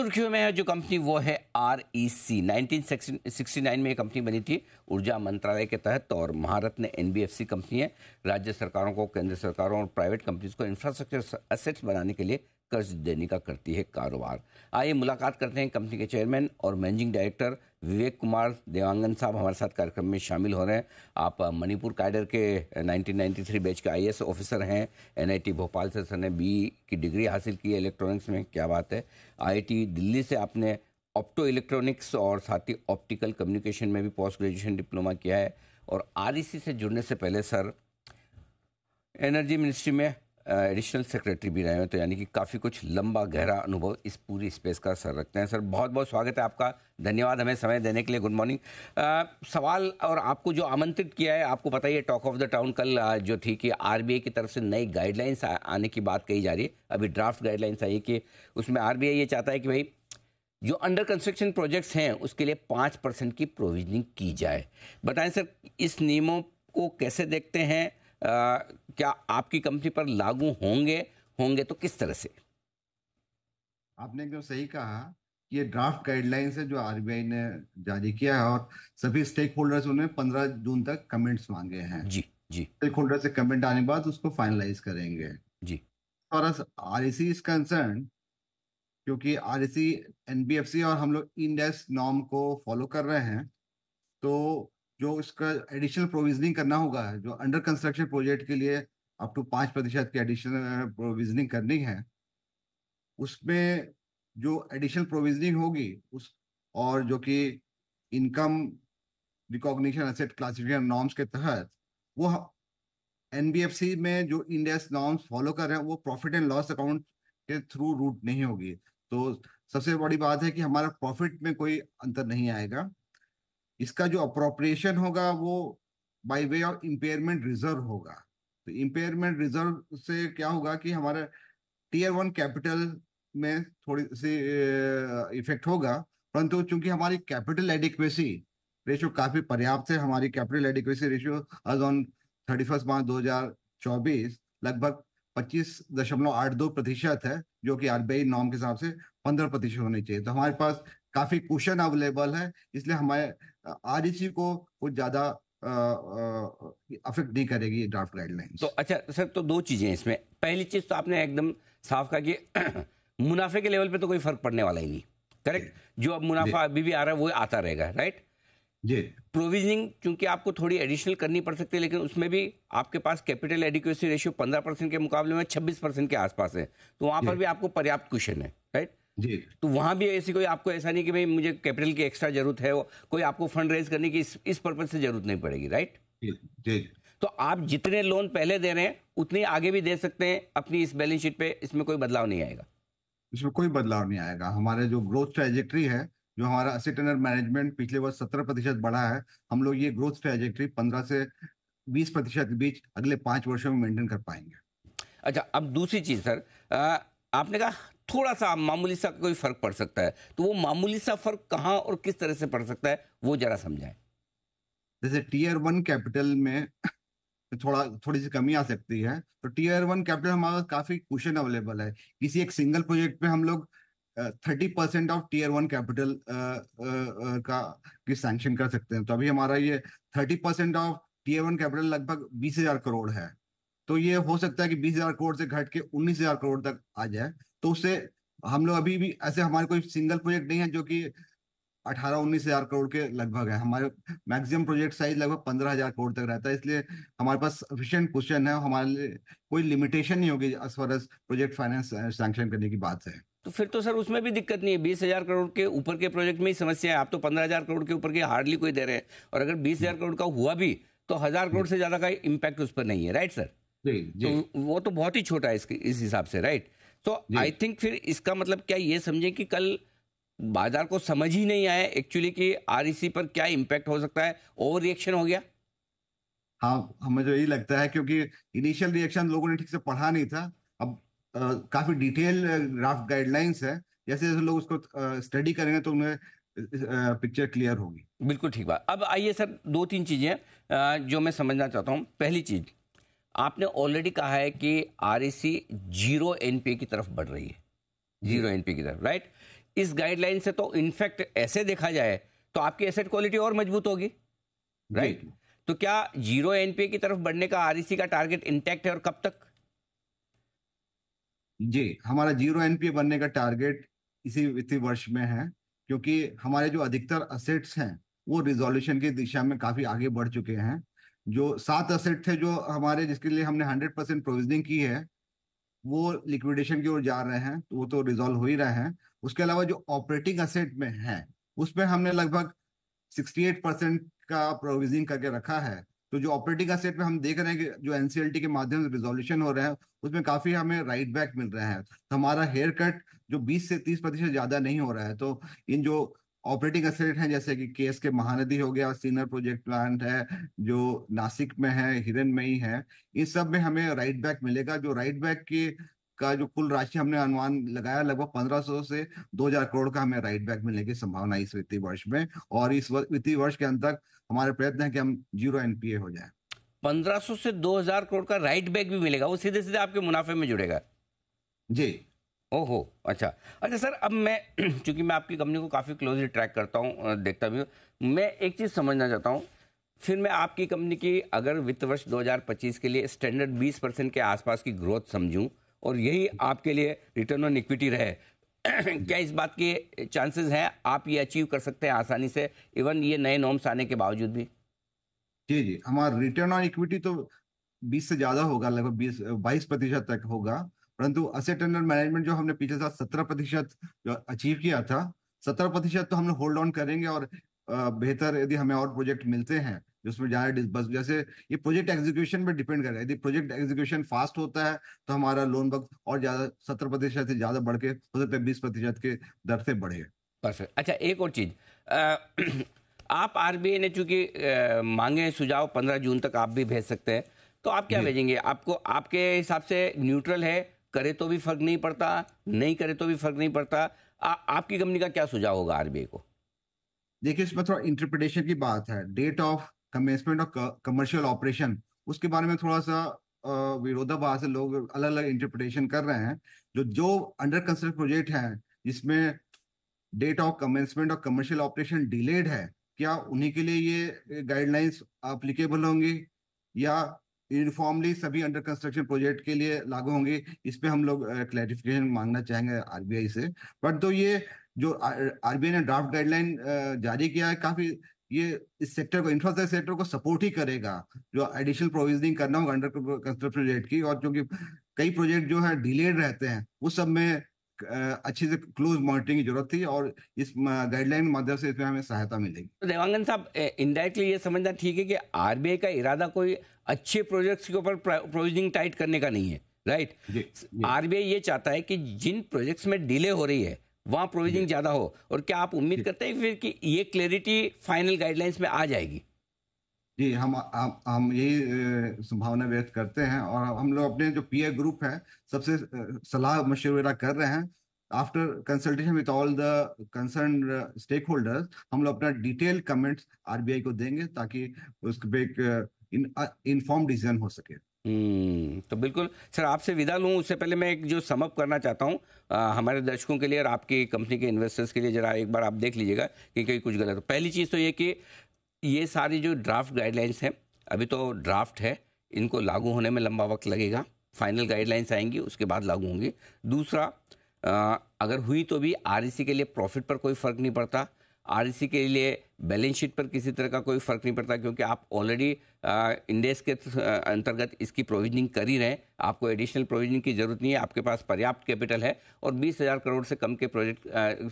सुर्खियों में है जो कंपनी वो है आर ई सी नाइनटीन में कंपनी बनी थी ऊर्जा मंत्रालय के तहत और महारत्न ने N B F C company राज्य सरकारों को केंद्र सरकारों और प्राइवेट कंपनीज को इंफ्रास्ट्रक्चर एसेट्स बनाने के लिए कर्ज देने का करती है कारोबार आइए मुलाकात करते हैं कंपनी के चेयरमैन और मैनेजिंग डायरेक्टर विवेक कुमार देवांगन साहब हमारे साथ कार्यक्रम में शामिल हो रहे हैं आप मणिपुर कैडर के 1993 बैच के आईएएस ऑफिसर हैं एनआईटी भोपाल से सर ने बी की डिग्री हासिल की है इलेक्ट्रॉनिक्स में क्या बात है आईआईटी दिल्ली से आपने ऑप्टो इलेक्ट्रॉनिक्स और साथ ही ऑप्टिकल कम्युनिकेशन में भी पोस्ट ग्रेजुएशन डिप्लोमा किया है और आर e से जुड़ने से पहले सर एनर्जी मिनिस्ट्री में एडिशनल सेक्रेटरी भी रहे हैं तो यानी कि काफ़ी कुछ लंबा गहरा अनुभव इस पूरी स्पेस का सर रखते हैं सर बहुत बहुत स्वागत है आपका धन्यवाद हमें समय देने के लिए गुड मॉर्निंग सवाल और आपको जो आमंत्रित किया है आपको पता ही है टॉक ऑफ द टाउन कल जो थी कि आर की तरफ से नई गाइडलाइंस आने की बात कही जा रही है अभी ड्राफ्ट गाइडलाइंस आई है कि उसमें आर ये चाहता है कि भाई जो अंडर कंस्ट्रक्शन प्रोजेक्ट्स हैं उसके लिए पाँच परसेंट की प्रोविजनिंग की जाए बताएं सर इस नियमों को कैसे देखते हैं क्या आपकी कंपनी पर लागू होंगे होंगे तो किस तरह से आपने एकदम सही कहा ये ड्राफ्ट गाइडलाइंस है जो आरबीआई ने जारी किया है और सभी स्टेक होल्डर्स उन्होंने पंद्रह जून तक कमेंट्स मांगे हैं जी जी स्टेक होल्डर से कमेंट आने के बाद उसको फाइनलाइज करेंगे जी और R E C is concern क्योंकि are N B F C और हम लोग इंडेक्स नॉर्म को फॉलो कर रहे हैं तो जो उसका एडिशनल प्रोविजनिंग करना होगा जो अंडर कंस्ट्रक्शन प्रोजेक्ट के लिए अप टू पाँच प्रतिशत की एडिशनल प्रोविजनिंग करनी है उसमें जो एडिशनल प्रोविजनिंग होगी उस और जो कि income recognition asset classification norms के तहत वो एन में जो इंडेक्स नॉर्म्स फॉलो कर रहे हैं वो प्रॉफिट एंड लॉस अकाउंट के थ्रू रूट नहीं होगी तो सबसे बड़ी बात है कि हमारा प्रॉफिट में कोई अंतर नहीं आएगा इसका जो अप्रोप्रिएशन होगा वो by way of impairment reserve होगा तो इम्पेयरमेंट रिजर्व से क्या होगा कि हमारा टीयर वन कैपिटल में थोड़ी सी इफेक्ट होगा परंतु चूंकि हमारी कैपिटल एडिक्वेसी रेशियो काफी पर्याप्त है हमारी capital adequacy ratio as on thirty first March दो हजार चौबीस लगभग पच्चीस दशमलव आठ दो प्रतिशत है जो कि आरबीआई नॉर्म के हिसाब से पंद्रह प्रतिशत होनी चाहिए तो हमारे पास काफी कुशन अवेलेबल है इसलिए हमारे आज इसी को कुछ ज्यादा अफेक्ट नहीं करेगी ड्राफ्ट गाइडलाइन तो अच्छा सर तो दो चीजें इसमें पहली चीज तो आपने एकदम साफ कहा कि मुनाफे के लेवल पे तो कोई फर्क पड़ने वाला ही नहीं करेक्ट जो अब मुनाफा अभी भी आ रहा है वो आता रहेगा राइट जी प्रोविजनिंग चूंकि आपको थोड़ी एडिशनल करनी पड़ सकती है लेकिन उसमें भी आपके पास कैपिटल एडिक्यूसी रेशियो पंद्रह परसेंट के मुकाबले में छब्बीस परसेंट के आसपास है तो वहां पर भी आपको पर्याप्त क्वेश्चन है राइट जी तो वहाँ भी ऐसी कोई आपको ऐसा नहीं कि भाई मुझे कैपिटल की एक्स्ट्रा जरूरत है कोई आपको फंड रेज करने की इस इस पर्पज से जरूरत नहीं पड़ेगी राइट जी तो आप जितने लोन पहले दे रहे हैं उतने आगे भी दे सकते हैं अपनी इस बैलेंस शीट पे इसमें कोई बदलाव नहीं आएगा इसमें कोई बदलाव नहीं आएगा हमारे जो ग्रोथ ट्रेजेक्ट्री है जो हमारा असेट अंडर मैनेजमेंट पिछले वर्ष सत्रह प्रतिशत बढ़ा है हम लोग ये ग्रोथ ट्रेजेक्ट्री पंद्रह से बीस प्रतिशत के बीच अगले पांच वर्षों में मेंटेन कर पाएंगे अच्छा अब दूसरी चीज सर आ, आपने कहा थोड़ा सा मामूली सा कोई फर्क पड़ सकता है तो वो मामूली सा फर्क कहाँ और किस तरह से पड़ सकता है वो जरा समझाएं जैसे टीयर वन कैपिटल में थोड़ा थोड़ी सी कमी आ सकती है तो टीयर वन कैपिटल हमारा काफी क्वेश्चन अवेलेबल है किसी एक सिंगल प्रोजेक्ट में हम लोग thirty percent of tier one capital का की सैंक्शन कर सकते हैं तो अभी हमारा ये thirty percent of tier one capital लगभग बीस हजार करोड़ है तो ये हो सकता है कि बीस हजार करोड़ से घट के उन्नीस हजार करोड़ तक आ जाए तो उससे हम लोग अभी भी ऐसे हमारे कोई सिंगल प्रोजेक्ट नहीं है जो कि अठारह उन्नीस हजार करोड़ के लगभग है हमारे मैक्सिमम प्रोजेक्ट साइज लगभग पंद्रह हजार करोड़ तक रहता है इसलिए हमारे पास सफिशियंट क्वेश्चन है हमारे लिए कोई लिमिटेशन नहीं होगी as far as project finance sanction करने की बात है तो फिर तो सर उसमें भी दिक्कत नहीं है बीस हजार करोड़ के ऊपर के प्रोजेक्ट में ही समस्या है आप तो पंद्रह हजार करोड़ के ऊपर के हार्डली कोई दे रहे हैं और अगर बीस हजार करोड़ का हुआ भी तो हजार करोड़ से ज्यादा का इम्पैक्ट उस पर नहीं है राइट सर जी, जी. तो वो तो बहुत ही छोटा है इसके इस हिसाब से राइट तो आई थिंक फिर इसका मतलब क्या ये समझे कि कल बाजार को समझ ही नहीं आया एक्चुअली कि आरईसी e पर क्या इम्पैक्ट हो सकता है ओवर रिएक्शन हो गया हाँ हमें जो तो यही लगता है क्योंकि इनिशियल रिएक्शन लोगों ने ठीक से पढ़ा नहीं था अब आ, काफी डिटेल ड्राफ्ट गाइडलाइंस है जैसे जैसे लोग उसको स्टडी करेंगे तो उन्हें पिक्चर क्लियर होगी बिल्कुल ठीक बात अब आइए सर दो तीन चीजें जो मैं समझना चाहता हूँ पहली चीज आपने ऑलरेडी कहा है कि आर जीरो एनपीए की तरफ बढ़ रही है जीरो एनपीए की तरफ राइट इस गाइडलाइन से तो इनफैक्ट ऐसे देखा जाए तो आपकी एसेट क्वालिटी और मजबूत होगी राइट तो क्या जीरो एनपीए की तरफ बढ़ने का आर e का टारगेट इंटैक्ट है और कब तक जी हमारा जीरो एनपीए बनने का टारगेट इसी वित्तीय वर्ष में है क्योंकि हमारे जो अधिकतर असेट्स हैं वो रिजोल्यूशन की दिशा में काफी आगे बढ़ चुके हैं जो सात असेट थे जो हमारे जिसके लिए हमने हंड्रेड परसेंट प्रोविजनिंग की है वो लिक्विडेशन की ओर जा रहे हैं तो वो तो रिजोल्व हो ही रहे हैं उसके अलावा जो ऑपरेटिंग असेट में है उसमें हमने लगभग सिक्सटी एट परसेंट का प्रोविजनिंग करके रखा है तो जो ऑपरेटिंग असेट में हम देख रहे हैं कि जो एनसीएलटी के माध्यम से रिजोल्यूशन हो रहे हैं उसमें काफी हमें राइट बैक मिल रहा है तो हमारा हेयर कट जो 20 से 30 प्रतिशत ज्यादा नहीं हो रहा है तो इन जो ऑपरेटिंग एसेट हैं जैसे कि केस के महानदी हो गया सीनर प्रोजेक्ट प्लांट है जो नासिक में है हिरन में ही है इन सब में हमें राइट बैक मिलेगा जो राइट बैक के का जो कुल राशि हमने अनुमान लगाया लगभग पंद्रह सौ से दो हजार करोड़ का हमें राइट बैक मिलने की संभावना इस वित्तीय वर्ष में और इस वित्तीय वर्ष के अंत तक हमारे प्रयत्न है कि हम जीरो एनपीए हो जाए 1500 से 2000 करोड़ का राइट बैक भी मिलेगा वो सीधे सीधे आपके मुनाफे में जुड़ेगा जी ओहो अच्छा अच्छा सर अब मैं चूंकि मैं आपकी कंपनी को काफ़ी क्लोजली ट्रैक करता हूँ देखता भी हूँ मैं एक चीज़ समझना चाहता हूँ फिर मैं आपकी कंपनी की अगर वित्त वर्ष 2025 के लिए स्टैंडर्ड 20 परसेंट के आसपास की ग्रोथ समझूं और यही आपके लिए रिटर्न ऑन इक्विटी रहे क्या इस बात के चांसेस हैं आप ये अचीव कर सकते हैं आसानी से इवन ये नए नॉर्म्स आने के बावजूद भी जी जी हमारा रिटर्न ऑन इक्विटी तो 20 से ज़्यादा होगा लगभग 20 22 प्रतिशत तक होगा परंतु असेट अंडर मैनेजमेंट जो हमने पिछले साल सत्रह प्रतिशत अचीव किया था सत्रह प्रतिशत तो हम लोग होल्ड ऑन करेंगे और बेहतर यदि हमें और प्रोजेक्ट मिलते हैं जिसमें जाए डिस्बर्स जैसे ये प्रोजेक्ट एग्जीक्यूशन पर डिपेंड करेगा यदि प्रोजेक्ट एग्जीक्यूशन फास्ट होता है तो हमारा लोन वक्त और ज्यादा सत्तर प्रतिशत से ज्यादा बढ़ के हो सकता है बीस प्रतिशत के दर से बढ़े परफेक्ट अच्छा एक और चीज आप आरबीआई ने चूंकि मांगे सुझाव पंद्रह जून तक आप भी भेज सकते हैं तो आप क्या भेजेंगे आपको आपके हिसाब से न्यूट्रल है करे तो भी फर्क नहीं पड़ता नहीं करे तो भी फर्क नहीं पड़ता आ, आपकी कंपनी का क्या सुझाव होगा आरबीआई को देखिए इसमें थोड़ा इंटरप्रिटेशन की बात है date of commencement of commercial operation उसके बारे में थोड़ा सा विरोधाभास लोग अलग अलग इंटरप्रिटेशन कर रहे हैं जो जो अंडर कंस्ट्रक्ट प्रोजेक्ट है जिसमें date of commencement of commercial operation delayed है क्या उन्हीं के लिए ये गाइडलाइंस अप्लीकेबल होंगी या यूनिफॉर्मली सभी अंडर कंस्ट्रक्शन प्रोजेक्ट के लिए लागू होंगे इस पर हम लोग क्लैरिफिकेशन मांगना चाहेंगे आरबीआई से बट तो ये जो आरबीआई ने ड्राफ्ट गाइडलाइन जारी किया है काफी ये इस सेक्टर को इंफ्रास्ट्रक्चर सेक्टर को सपोर्ट ही करेगा जो एडिशनल प्रोविजनिंग करना होगा अंडर कंस्ट्रक्शन प्रोजेक्ट की और क्योंकि कई प्रोजेक्ट जो है डिलेड रहते हैं उस सब में अच्छे से क्लोज मॉनिटरिंग की जरूरत थी और इस गाइडलाइन के माध्यम से इसमें हमें सहायता मिलेगी तो देवांगन साहब इनडायरेक्टली ये समझना ठीक है कि आरबीआई का इरादा कोई अच्छे प्रोजेक्ट्स के ऊपर प्रोविजनिंग टाइट करने का नहीं है राइट आरबीआई ये चाहता है कि जिन प्रोजेक्ट्स में डिले हो रही है वहाँ प्रोविजनिंग ज़्यादा हो और क्या आप उम्मीद करते हैं फिर कि ये क्लैरिटी फाइनल गाइडलाइंस में आ जाएगी जी हम हम हम यही संभावना व्यक्त करते हैं और हम लोग अपने जो पी ग्रुप है सबसे सलाह मशवरा कर रहे हैं after consultation with all the concern stake holders हम लोग अपना डिटेल कमेंट्स आरबीआई को देंगे ताकि उस पे एक इन्फॉर्म डिसीजन हो सके हम्म, तो बिल्कुल सर आपसे विदा लूँ उससे पहले मैं एक जो समअप करना चाहता हूँ हमारे दर्शकों के लिए और आपकी कंपनी के इन्वेस्टर्स के लिए जरा एक बार आप देख लीजिएगा कि कहीं कुछ गलत हो पहली चीज़ तो ये कि ये सारी जो ड्राफ्ट गाइडलाइंस हैं अभी तो ड्राफ्ट है इनको लागू होने में लंबा वक्त लगेगा फाइनल गाइडलाइंस आएंगी उसके बाद लागू होंगी दूसरा आ, अगर हुई तो भी आर e के लिए प्रॉफिट पर कोई फ़र्क नहीं पड़ता आर के लिए बैलेंस शीट पर किसी तरह का कोई फर्क नहीं पड़ता क्योंकि आप ऑलरेडी इंडेक्स के अंतर्गत इसकी प्रोविजनिंग कर ही रहे आपको एडिशनल प्रोविजनिंग की जरूरत नहीं है आपके पास पर्याप्त कैपिटल है और बीस हज़ार करोड़ से कम के प्रोजेक्ट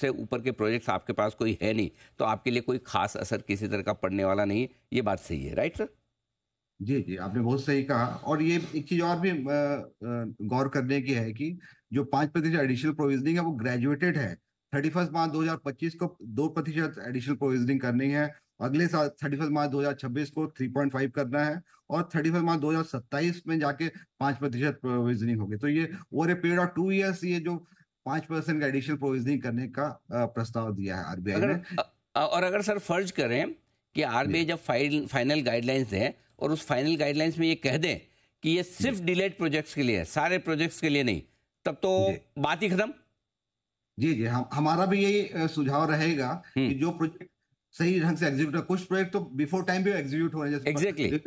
से ऊपर के प्रोजेक्ट्स आपके पास कोई है नहीं तो आपके लिए कोई खास असर किसी तरह का पड़ने वाला नहीं है ये बात सही है राइट सर जी जी आपने बहुत सही कहा और ये एक चीज और भी गौर करने की है कि जो पाँच प्रतिशत एडिशनल प्रोविजनिंग है वो ग्रेजुएटेड है थर्टी फर्स्ट मार्च दो हजार पच्चीस को दो प्रतिशत एडिशनल प्रोविजनिंग करनी है अगले साल थर्टी फर्स्ट मार्च दो हजार छब्बीस को थ्री पॉइंट फाइव करना है और थर्टी फर्स्ट मार्च दो हजार सत्ताईस में जाके पांच प्रतिशत प्रोविजनिंग होगी तो ये over a period of two years ये जो पांच परसेंट का एडिशनल प्रोविजनिंग करने का प्रस्ताव दिया है आरबीआई ने और अगर सर फर्ज करें कि आरबीआई जब फाइल फाइनल गाइडलाइंस दें और उस फाइनल गाइडलाइंस में ये कह दें कि ये सिर्फ डिलेड प्रोजेक्ट्स के लिए है सारे प्रोजेक्ट्स के लिए नहीं तब तो बात ही खत्म जी जी हम हमारा भी यही सुझाव रहेगा कि जो प्रोजेक्ट सही ढंग से एग्जीक्यूट कुछ प्रोजेक्ट तो बिफोर टाइम भी एग्जीक्यूट हो रहे हैं जैसे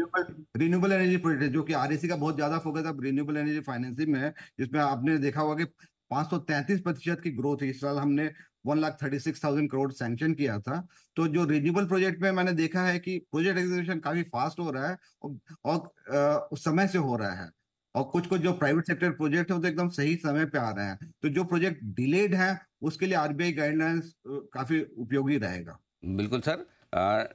रिन्यूबल एनर्जी प्रोजेक्ट है जो कि आरएसी e का बहुत ज्यादा फोकस अब रिन्यूबल एनर्जी फाइनेंसिंग में है जिसमें आपने देखा होगा कि पांच सौ तैंतीस प्रतिशत की ग्रोथ इस साल हमने one lakh thirty six thousand crore sanction किया था तो जो रिन्यूएबल प्रोजेक्ट में मैंने देखा है कि प्रोजेक्ट एग्जीक्यूशन काफी फास्ट हो रहा है और, और समय से हो रहा है और कुछ कुछ जो प्राइवेट सेक्टर प्रोजेक्ट है वो तो एकदम सही समय पे आ रहे हैं तो जो प्रोजेक्ट डिलेड है उसके लिए आरबीआई गाइडलाइंस काफी उपयोगी रहेगा बिल्कुल सर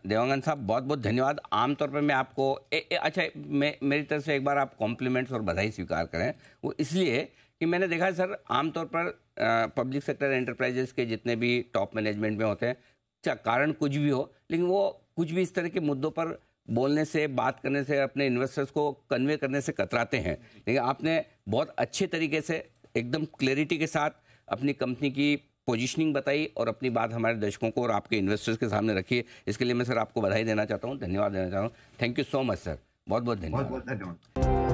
देवांगन साहब बहुत बहुत धन्यवाद आमतौर पर मैं आपको ए, ए, अच्छा मे, मेरी तरफ से एक बार आप कॉम्प्लीमेंट्स और बधाई स्वीकार करें वो इसलिए कि मैंने देखा सर आमतौर पर पब्लिक सेक्टर एंटरप्राइजेस के जितने भी टॉप मैनेजमेंट में होते हैं चाहे कारण कुछ भी हो लेकिन वो कुछ भी इस तरह के मुद्दों पर बोलने से बात करने से अपने इन्वेस्टर्स को कन्वे करने से कतराते हैं लेकिन आपने बहुत अच्छे तरीके से एकदम क्लैरिटी के साथ अपनी कंपनी की पोजीशनिंग बताई और अपनी बात हमारे दर्शकों को और आपके इन्वेस्टर्स के सामने रखी इसके लिए मैं सर आपको बधाई देना चाहता हूँ धन्यवाद देना चाहता हूँ thank you so much sir बहुत बहुत धन्यवाद बहुत बहुत धन्यवाद